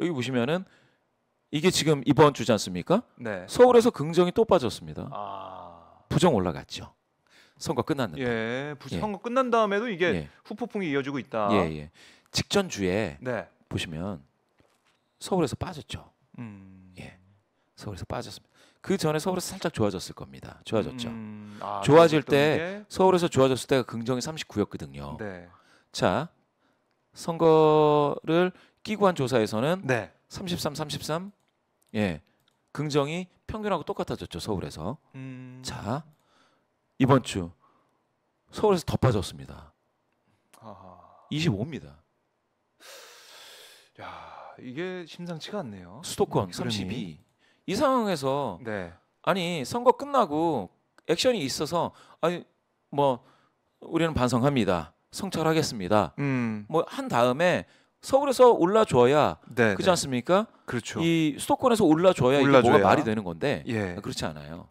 여기 보시면은 이게 지금 이번 주지 않습니까? 네. 서울에서 긍정이 또 빠졌습니다. 아... 부정 올라갔죠. 선거 끝났는데. 예, 부, 예. 선거 끝난 다음에도 이게 예. 후폭풍이 이어지고 있다. 예, 예. 직전 주에 네. 보시면 서울에서 빠졌죠. 음... 예, 서울에서 빠졌습니다. 그 전에 서울에서 살짝 좋아졌을 겁니다. 좋아졌죠. 음... 아, 좋아질 때 서울에서 좋아졌을 때가 긍정이 39였거든요. 네. 자, 선거를 기고한 조사에서는 네. 33, 33 예. 긍정이 평균하고 똑같아졌죠 서울에서. 음... 자 이번 주 서울에서 더 빠졌습니다. 아하... 25입니다. 야 이게 심상치가 않네요. 수도권 32. 이 상황에서 네. 아니 선거 끝나고 액션이 있어서 아니 뭐 우리는 반성합니다. 성찰하겠습니다. 음. 뭐한 다음에 서울에서 올라줘야 네, 그렇지 네. 않습니까? 그렇죠. 이 수도권에서 올라줘야, 올라줘야 이게 뭐가 말이 되는 건데 예. 그렇지 않아요.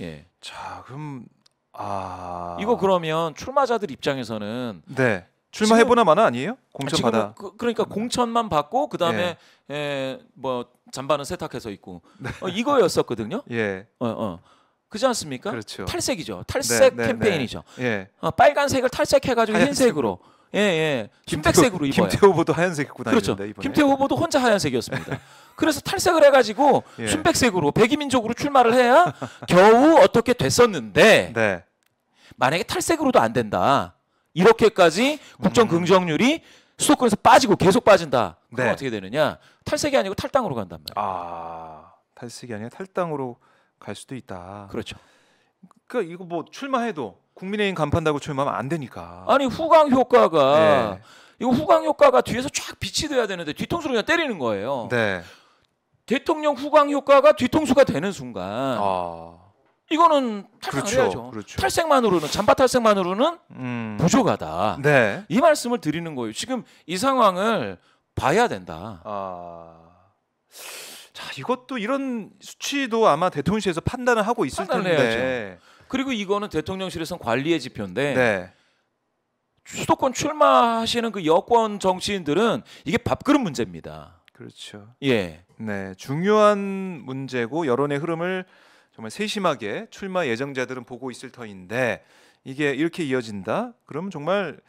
예. 자 그럼 아 이거 그러면 출마자들 입장에서는 네 출마해보나마나 아니에요? 공천 받아 그, 그 러니까 네. 공천만 받고 그 다음에 예. 에, 예, 뭐 잠바는 세탁해서 입고 네. 어, 이거였었거든요. 예. 어 어. 그지 않습니까? 그렇죠. 탈색이죠. 네, 탈색 네, 캠페인이죠. 예. 어, 빨간색을 탈색해가지고 흰색으로. 예, 예. 순백색으로 입어요. 김태호 후보도 하얀색 입고 그렇죠. 다니는데 이번에. 김태호 후보도 혼자 하얀색이었습니다. 그래서 탈색을 해가지고 예. 순백색으로 백이민족으로 출마를 해야 겨우 어떻게 됐었는데 네. 만약에 탈색으로도 안 된다. 이렇게까지 국정 음. 긍정률이 수도권에서 빠지고 계속 빠진다. 그럼 네. 어떻게 되느냐? 탈색이 아니고 탈당으로 간단 말이에요. 아, 탈색이 아니라 탈당으로 갈 수도 있다. 그렇죠. 그러니까 이거 뭐 출마해도 국민의힘 간판다고 초임하면 안 되니까. 아니 후광 효과가 네. 이거 후광 효과가 뒤에서 쫙 빛이 돼야 되는데 뒤통수로 그냥 때리는 거예요. 네. 대통령 후광 효과가 뒤통수가 되는 순간 아... 이거는 탈색해야죠. 그렇죠, 그렇죠. 탈색만으로는 잠바 탈색만으로는 음... 부족하다. 네. 이 말씀을 드리는 거예요. 지금 이 상황을 봐야 된다. 아... 자 이것도 이런 수치도 아마 대통령실에서 판단을 하고 있을 판단을 텐데. 해야죠. 그리고 이거는 대통령실에선 관리의 지표인데 네. 수도권 출마하시는 그 여권 정치인들은 이게 밥그릇 문제입니다. 그렇죠. 예. 네, 중요한 문제고 여론의 흐름을 정말 세심하게 출마 예정자들은 보고 있을 터인데 이게 이렇게 이어진다? 그럼 정말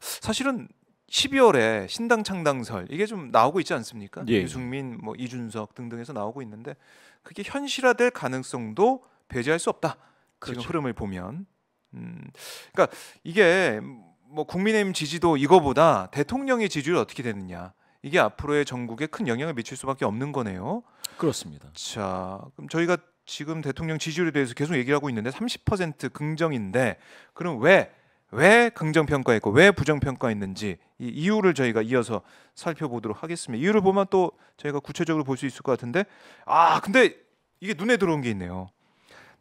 사실은 12월에 신당 창당설 이게 좀 나오고 있지 않습니까? 예. 유승민, 뭐 이준석 등등에서 나오고 있는데 그게 현실화될 가능성도 배제할 수 없다. 그렇죠. 지금 흐름을 보면 음, 그러니까 이게 뭐 국민의힘 지지도 이거보다 대통령의 지지율 어떻게 되느냐 이게 앞으로의 전국에 큰 영향을 미칠 수밖에 없는 거네요. 그렇습니다. 자, 그럼 저희가 지금 대통령 지지율에 대해서 계속 얘기를 하고 있는데 30% 긍정인데 그럼 왜 왜 긍정 평가했고 왜 부정 평가했는지 이 이유를 저희가 이어서 살펴보도록 하겠습니다. 이유를 보면 또 저희가 구체적으로 볼 수 있을 것 같은데 아 근데 이게 눈에 들어온 게 있네요.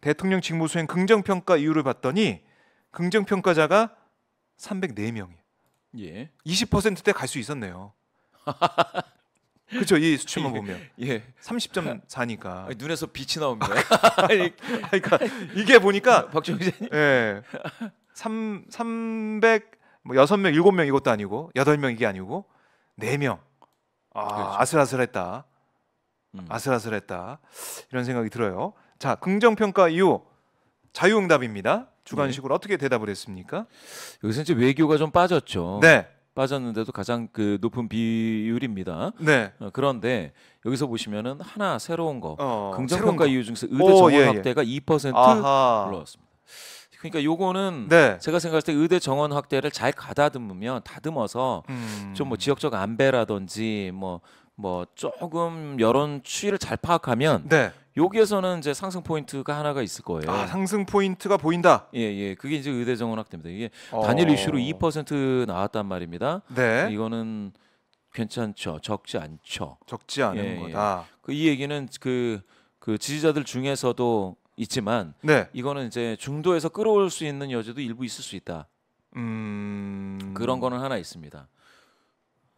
대통령 직무 수행 긍정 평가 이유를 봤더니 긍정 평가자가 304명이. 예. 20%대 갈 수 있었네요. 그렇죠. 이 수치만 예. 보면. 예. 30.4니까. 아니, 눈에서 빛이 나옵니다. 그러니까 이게 보니까 박정희 예. 3 300 6명, 7명 이것도 아니고 8명 이게 아니고 4명. 아, 그렇죠. 아슬아슬했다. 음. 아슬아슬했다. 이런 생각이 들어요. 자, 긍정 평가 이후 자유응답입니다. 주관식으로 네. 어떻게 대답을 했습니까? 여기서 이제 외교가 좀 빠졌죠. 네. 빠졌는데도 가장 그 높은 비율입니다. 네. 어, 그런데 여기서 보시면은 하나 새로운 거 어, 긍정평가 이유 중에서 의대 정원 예, 예. 확대가 예. 2% 아하. 올라왔습니다. 그러니까 요거는 네. 제가 생각할 때 의대 정원 확대를 잘 가다듬으면 다듬어서 음. 좀뭐 지역적 안배라든지 뭐뭐 조금 여론 추이를 잘 파악하면 네. 여기에서는 이제 상승 포인트가 하나가 있을 거예요. 아, 상승 포인트가 보인다. 예, 예. 그게 이제 의대 정원학 때입니다. 이게 어... 단일 이슈로 2% 나왔단 말입니다. 네. 이거는 괜찮죠. 적지 않죠. 적지 않은 예, 예. 거다. 예. 그 그이 얘기는 그, 그 지지자들 중에서도 있지만 네. 이거는 이제 중도에서 끌어올 수 있는 여지도 일부 있을 수 있다. 음... 그런 거는 하나 있습니다.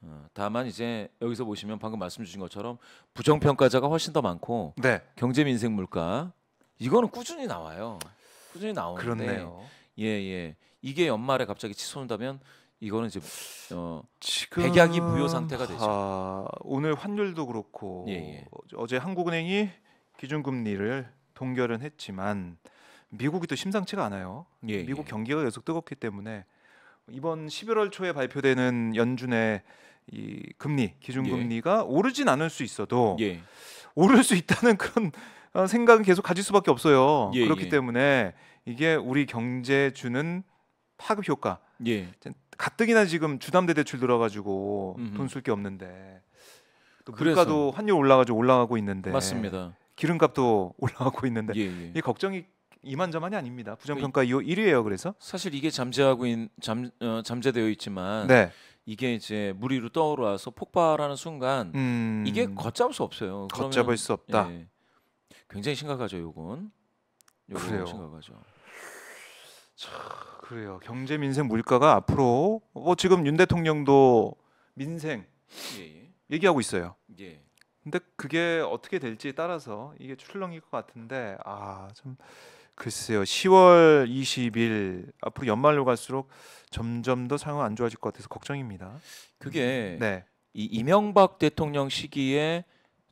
어, 다만 이제 여기서 보시면 방금 말씀 주신 것처럼 부정평가자가 훨씬 더 많고 네. 경제 민생 물가 이거는 꾸준히 나와요. 꾸준히 나오는데 그렇네요. 예, 예. 이게 연말에 갑자기 치솟는다면 이거는 이제 어 지금 백약이 부여 상태가 되죠. 아, 오늘 환율도 그렇고 예, 예. 어제 한국은행이 기준금리를 동결은 했지만 미국이 또 심상치가 않아요. 예, 미국 예. 경기가 계속 뜨겁기 때문에 이번 11월 초에 발표되는 연준의 이 금리 기준금리가 예. 오르진 않을 수 있어도 예. 오를 수 있다는 그런 어, 생각은 계속 가질 수밖에 없어요. 예, 예, 그렇기 때문에 이게 우리 경제 주는 파급 효과. 예. 가뜩이나 지금 주담대 대출 들어가지고 돈 쓸 게 없는데 또 물가도 환율 올라가지고 올라가고 있는데 맞습니다. 기름값도 올라가고 있는데 예, 이 걱정이 이만저만이 아닙니다. 그 부정평가 이후 1위예요. 그래서 사실 이게 잠재하고 있, 잠, 어, 잠재되어 있지만 네. 이게 이제 물 위로 떠올라서 오 폭발하는 순간 음... 이게 걷잡을 수 없어요. 그러면, 수 없다. 예, 굉장히 심각하죠, 요건. 요건 그래요. 심각하죠. 참, 그래요. 경제 민생 물가가 앞으로 뭐 지금 윤 대통령도 민생 예, 예. 얘기하고 있어요. 예. 근데 그게 어떻게 될지에 따라서 이게 출렁일 것 같은데 아 좀. 글쎄요. 10월 20일 앞으로 연말로 갈수록 점점 더 상황 안 좋아질 것 같아서 걱정입니다. 그게 네. 이 이명박 대통령 시기에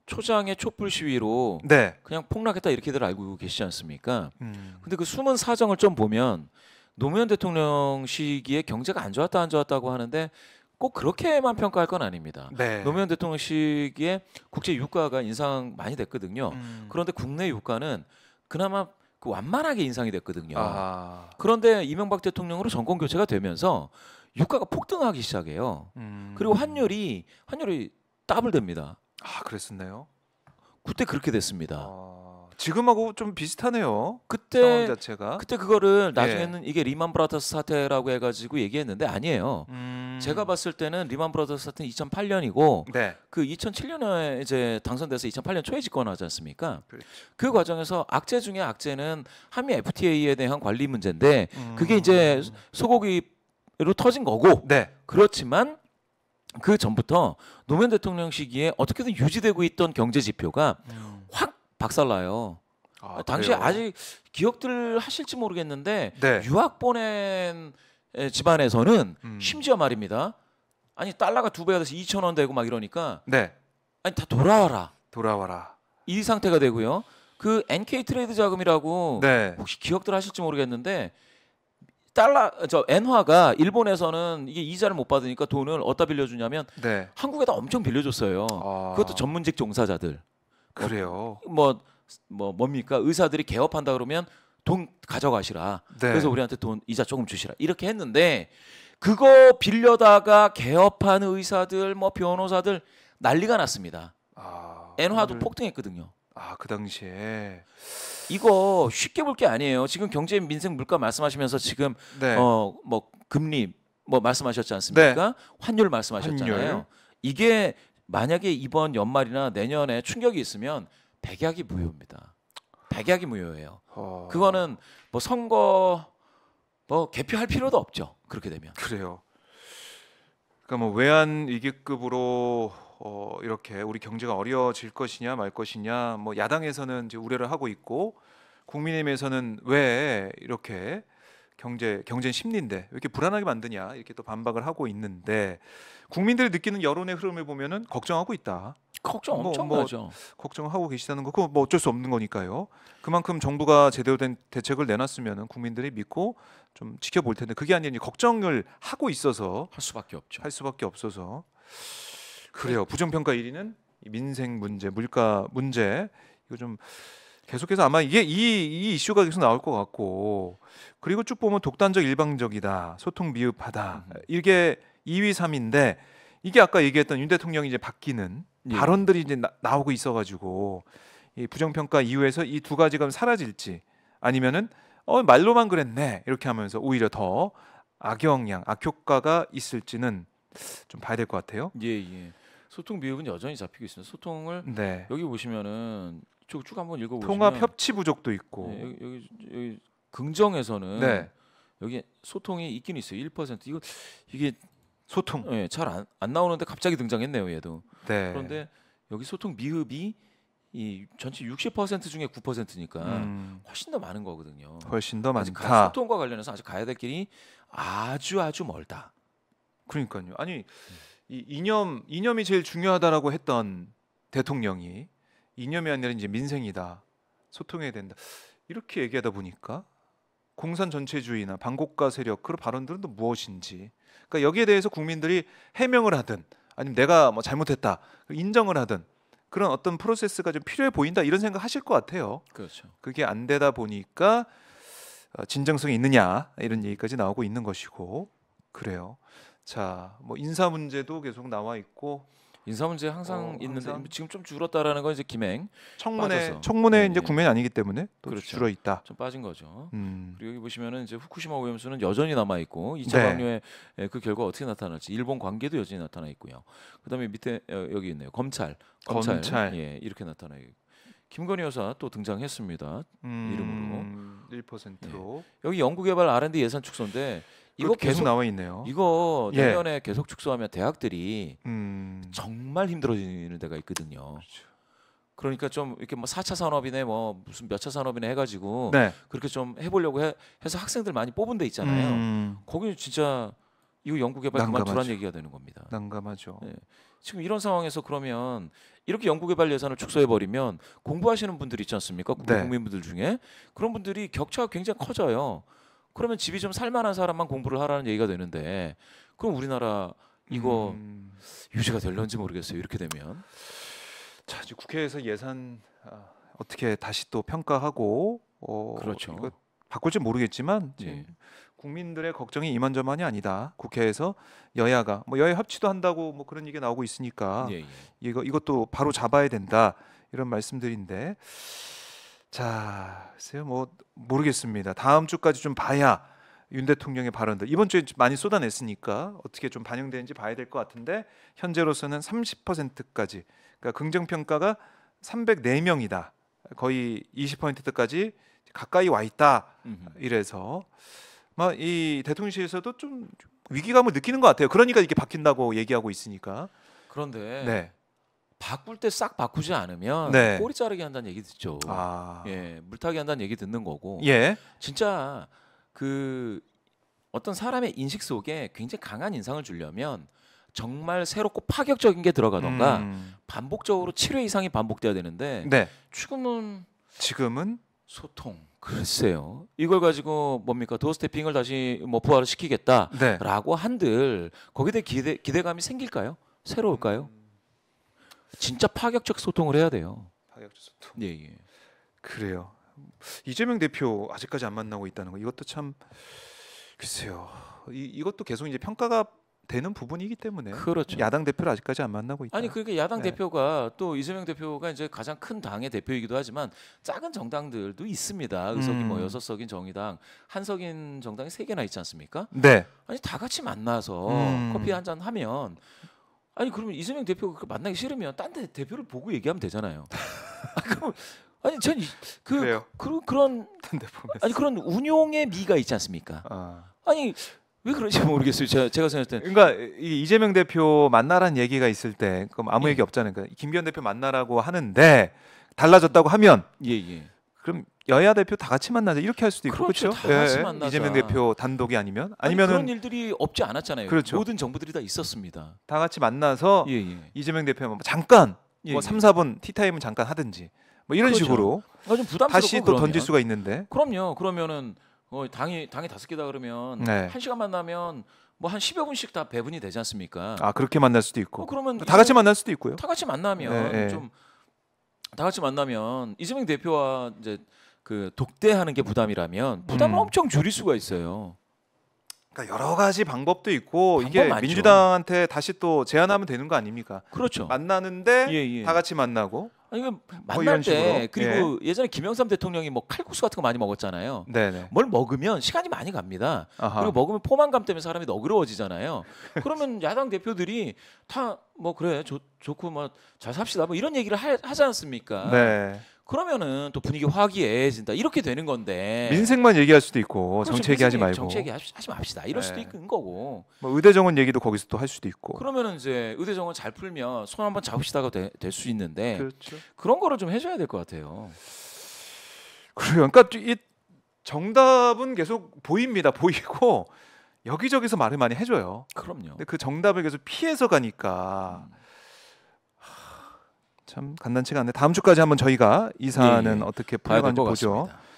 초장의 촛불 시위로 네. 그냥 폭락했다 이렇게들 알고 계시지 않습니까? 음. 근데 그 숨은 사정을 좀 보면 노무현 대통령 시기에 경제가 안 좋았다 안 좋았다고 하는데 꼭 그렇게만 평가할 건 아닙니다. 네. 노무현 대통령 시기에 국제 유가가 인상 많이 됐거든요. 음. 그런데 국내 유가는 그나마 그 완만하게 인상이 됐거든요. 아. 그런데 이명박 대통령으로 정권 교체가 되면서 유가가 폭등하기 시작해요. 음. 그리고 환율이 환율이 더블 됩니다. 아 그랬었나요? 그때 그렇게 됐습니다. 아. 지금하고 좀 비슷하네요. 그때 상황 자체가 그때 그거를 예. 나중에는 예. 이게 리만 브라더스 사태라고 해가지고 얘기했는데 아니에요. 음... 제가 봤을 때는 리만 브라더스 사태는 2008년이고 네. 그 2007년에 이제 당선돼서 2008년 초에 집권하지 않습니까? 그렇죠. 그 과정에서 악재 중에 악재는 한미 FTA에 대한 관리 문제인데 음... 그게 이제 소고기로 터진 거고 네. 그렇지만 그 전부터 노무현 대통령 시기에 어떻게든 유지되고 있던 경제 지표가 음... 확 박살나요. 아, 아 당시에 아직 기억들 하실지 모르겠는데 네. 유학 보낸 집안에서는 음. 심지어 말입니다. 아니 달러가 두 배가 돼서 2천 원 되고 막 이러니까 네. 아니 다 돌아와라. 돌아와라. 이 상태가 되고요. 그 NK 트레이드 자금이라고 네. 혹시 기억들 하실지 모르겠는데 달러 저 엔화가 일본에서는 이게 이자를 못 받으니까 돈을 어디다 빌려주냐면 네. 한국에다 엄청 빌려줬어요. 아. 그것도 전문직 종사자들. 그래요. 뭐뭐 뭐, 뭡니까 의사들이 개업한다 그러면 돈 가져가시라. 네. 그래서 우리한테 돈 이자 조금 주시라. 이렇게 했는데 그거 빌려다가 개업한 의사들 뭐 변호사들 난리가 났습니다. 아, 엔화도 오늘... 폭등했거든요. 아 그 당시에 이거 쉽게 볼 게 아니에요. 지금 경제 민생 물가 말씀하시면서 지금 네. 어뭐 금리 뭐 말씀하셨지 않습니까? 네. 환율 말씀하셨잖아요. 환율. 이게 만약에 이번 연말이나 내년에 충격이 있으면 백약이 무효입니다. 백약이 무효예요. 어... 그거는 뭐 선거 뭐 개표할 필요도 없죠. 그렇게 되면. 그래요. 그러니까 뭐 외환 위기급으로 어 이렇게 우리 경제가 어려질 것이냐 말 것이냐 뭐 야당에서는 이제 우려를 하고 있고 국민의힘에서는 왜 이렇게 경제 경제 심리인데 왜 이렇게 불안하게 만드냐 이렇게 또 반박을 하고 있는데 국민들이 느끼는 여론의 흐름을 보면은 걱정하고 있다. 걱정 뭐, 엄청나죠. 뭐 걱정하고 계시다는 거 그거 뭐 어쩔 수 없는 거니까요. 그만큼 정부가 제대로 된 대책을 내놨으면은 국민들이 믿고 좀 지켜볼 텐데 그게 아니니 걱정을 하고 있어서 할 수밖에 없죠. 할 수밖에 없어서 그래요. 부정평가 1위는 민생 문제, 물가 문제 이거 좀 계속해서 아마 이게 이, 이 이슈가 계속 나올 것 같고 그리고 쭉 보면 독단적 일방적이다 소통 미흡하다 이게 2위 3인데 이게 아까 얘기했던 윤 대통령이 이제 바뀌는 예. 발언들이 이제 나, 오고 있어가지고 이 부정평가 이후에서 이 두 가지가 사라질지 아니면은 어 말로만 그랬네 이렇게 하면서 오히려 더 악영향 악효과가 있을지는 좀 봐야 될 것 같아요. 예 예. 소통 미흡은 여전히 잡히고 있습니다. 소통을 네. 여기 보시면은 쭉, 쭉 한번 읽어보시면 통합 협치 부족도 있고 네, 여기, 여기, 여기 긍정에서는 네. 여기 소통이 있긴 있어요. 1% 이거 이게 소통 예, 네, 잘안 안 나오는데 갑자기 등장했네요. 얘도 네. 그런데 여기 소통 미흡이 이 전체 60% 중에 9%니까 음. 훨씬 더 많은 거거든요. 훨씬 더 많다. 가, 소통과 관련해서 아직 가야 될 길이 아주 아주 멀다. 그러니까요. 아니 음. 이념 이념이 제일 중요하다라고 했던 대통령이 이념이 아니라 이제 민생이다. 소통해야 된다. 이렇게 얘기하다 보니까 공산 전체주의나 반국가 세력 그런 발언들은 또 무엇인지 그러니까 여기에 대해서 국민들이 해명을 하든 아니면 내가 뭐 잘못했다 인정을 하든 그런 어떤 프로세스가 좀 필요해 보인다 이런 생각 하실 것 같아요. 그렇죠. 그게 안 되다 보니까 어, 진정성이 있느냐 이런 얘기까지 나오고 있는 것이고 그래요. 자, 뭐 인사 문제도 계속 나와 있고 인사 문제 항상 어, 있는데 항 지금 좀 줄었다라는 건 이제 김행 청문회 빠져서. 청문회 네, 이제 네. 국면 이 아니기 때문에 또 그렇죠. 줄어 있다. 좀 빠진 거죠. 음. 그리고 여기 보시면은 이제 후쿠시마 오염수는 여전히 남아 있고 이차 네. 방류의 예, 그 결과 어떻게 나타날지 일본 관계도 여전히 나타나 있고요. 그다음에 밑에 어, 여기 있네요. 검찰 검찰, 검찰. 예, 이렇게 나타나 있고 김건희 여사 또 등장했습니다. 음, 이름으로 1%로 예. 여기 연구개발 R&D 예산 축소인데 이거 계속, 계속, 나와 있네요. 이거 예. 내년에 예. 계속 축소하면 대학들이 음. 정말 힘들어지는 데가 있거든요. 그렇죠. 그러니까 좀 이렇게 뭐 4차 산업이네 뭐 무슨 몇 차 산업이네 해가지고 네. 그렇게 좀 해보려고 해, 서 학생들 많이 뽑은 데 있잖아요. 음. 거기 진짜 이후 연구개발 그만두란 얘기가 되는 겁니다. 난감하죠. 네. 지금 이런 상황에서 그러면 이렇게 연구개발 예산을 축소해버리면 공부하시는 분들 있지 않습니까? 네. 국민분들 중에 그런 분들이 격차가 굉장히 커져요. 그러면 집이 좀 살만한 사람만 공부를 하라는 얘기가 되는데 그럼 우리나라 이거 음... 유지가 될런지 모르겠어요. 이렇게 되면 자 이제 국회에서 예산 아, 어떻게 다시 또 평가하고 어, 그렇죠. 바꿀지 모르겠지만 예. 국민들의 걱정이 이만저만이 아니다. 국회에서 여야가 뭐 여야 합치도 한다고 뭐 그런 얘기 나오고 있으니까 예, 예. 이거 이것도 바로 잡아야 된다 이런 말씀들인데 자, 글쎄요 뭐 모르겠습니다. 다음 주까지 좀 봐야 윤 대통령의 발언들 이번 주에 많이 쏟아냈으니까 어떻게 좀 반영되는지 봐야 될 것 같은데 현재로서는 30%까지 그러니까 긍정 평가가 304명이다. 거의 20%까지 가까이 와 있다. 음흠. 이래서 막이 뭐 대통령실에서도 좀 위기감을 느끼는 것 같아요. 그러니까 이게 바뀐다고 얘기하고 있으니까. 그런데 네. 바꿀 때 싹 바꾸지 않으면 네. 꼬리 자르기 한다는 얘기 듣죠. 아. 예, 물타기 한다는 얘기 듣는 거고. 예. 진짜 그 어떤 사람의 인식 속에 굉장히 강한 인상을 주려면 정말 새롭고 파격적인 게 들어가던가 음. 반복적으로 7회 이상이 반복돼야 되는데 네. 지금은 지금은 소통. 글쎄요. 이걸 가지고 뭡니까 도스태핑을 다시 뭐 부활을 시키겠다라고 네. 한들 거기에 대해 기대, 기대감이 생길까요? 새로울까요? 진짜 파격적 소통을 해야 돼요. 파격적 소통. 예, 예. 그래요. 이재명 대표 아직까지 안 만나고 있다는 거 이것도 참 글쎄요. 이, 이것도 계속 이제 평가가 되는 부분이기 때문에 그렇죠. 야당 대표를 아직까지 안 만나고 있다. 아니 그렇게 야당 네. 대표가 또 이재명 대표가 이제 가장 큰 당의 대표이기도 하지만 작은 정당들도 있습니다. 의석이 뭐 음. 뭐 여섯 석인 정의당, 한석인 정당이 세 개나 있지 않습니까? 네. 아니 다 같이 만나서 음. 커피 한 잔 하면 아니 그러면 이재명 대표가 만나기 싫으면 딴데 대표를 보고 얘기하면 되잖아요. 아, 그럼 아니 전 그 그, 그, 그런 아니 그런 운용의 미가 있지 않습니까? 아. 아니 왜 그런지 모르겠어요. 제가, 제가 생각할 때는. 그러니까 이재명 대표 만나란 얘기가 있을 때 그럼 아무 예. 얘기 없잖아요. 그러니까 김기현 대표 만나라고 하는데 달라졌다고 하면 예, 예. 그럼 여야 대표 다 같이 만나자 이렇게 할 수도 있고 그렇죠. 그렇죠? 다 같이 예. 만나자. 이재명 대표 단독이 아니면 아니면 아니, 그런 일들이 없지 않았잖아요. 그렇죠. 모든 정부들이 다 있었습니다. 다 같이 만나서 예, 예. 이재명 대표 뭐 잠깐 예, 뭐 3, 예. 4분 티타임은 잠깐 하든지 뭐 이런 그렇죠. 식으로 그러니까 다시 또 그러면. 던질 수가 있는데. 그럼요. 그러면은 어, 당이 당이 다섯 개다 그러면 네. 한 시간 만나면 뭐 한 10여 분씩 다 배분이 되지 않습니까? 아, 그렇게 만날 수도 있고. 어, 그러면 다 같이 만날 수도 있고요. 다 같이 만나면 네, 네. 좀다 같이 만나면 이재명 대표와 이제 그 독대하는 게 부담이라면 부담을 음. 엄청 줄일 수가 있어요. 그러니까 여러 가지 방법도 있고 방법 이게 많죠. 민주당한테 다시 또 제안하면 되는 거 아닙니까? 그렇죠. 만나는데 예, 예. 다 같이 만나고 아니 그 만날 뭐때 그리고 예. 전에 김영삼 대통령이 뭐 칼국수 같은 거 많이 먹었잖아요. 네네. 뭘 먹으면 시간이 많이 갑니다. 아하. 그리고 먹으면 포만감 때문에 사람이 너그러워지잖아요. 그러면 야당 대표들이 다 뭐 그래 좋, 좋고 뭐 잘 삽시다 뭐 이런 얘기를 하, 하지 않습니까? 네. 그러면은 또 분위기 화기애애해진다 이렇게 되는 건데 민생만 얘기할 수도 있고 그렇죠, 정치 얘기하지 말고 정치 얘기 하 하지 맙시다 이럴 네. 수도 있는 거고 뭐 의대정원 얘기도 거기서 또 할 수도 있고 그러면은 이제 의대정원 잘 풀면 손 한번 잡읍시다가 될 수 있는데 그렇죠. 그런 거를 좀 해줘야 될 것 같아요 그래요 그러니까 이 정답은 계속 보입니다 보이고 여기저기서 말을 많이 해줘요 그럼요 근데 그 정답을 계속 피해서 가니까 음. 참 간단치가 않네. 다음 주까지 한번 저희가 이 사안은 예, 예. 어떻게 풀어가는지 보죠. 같습니다.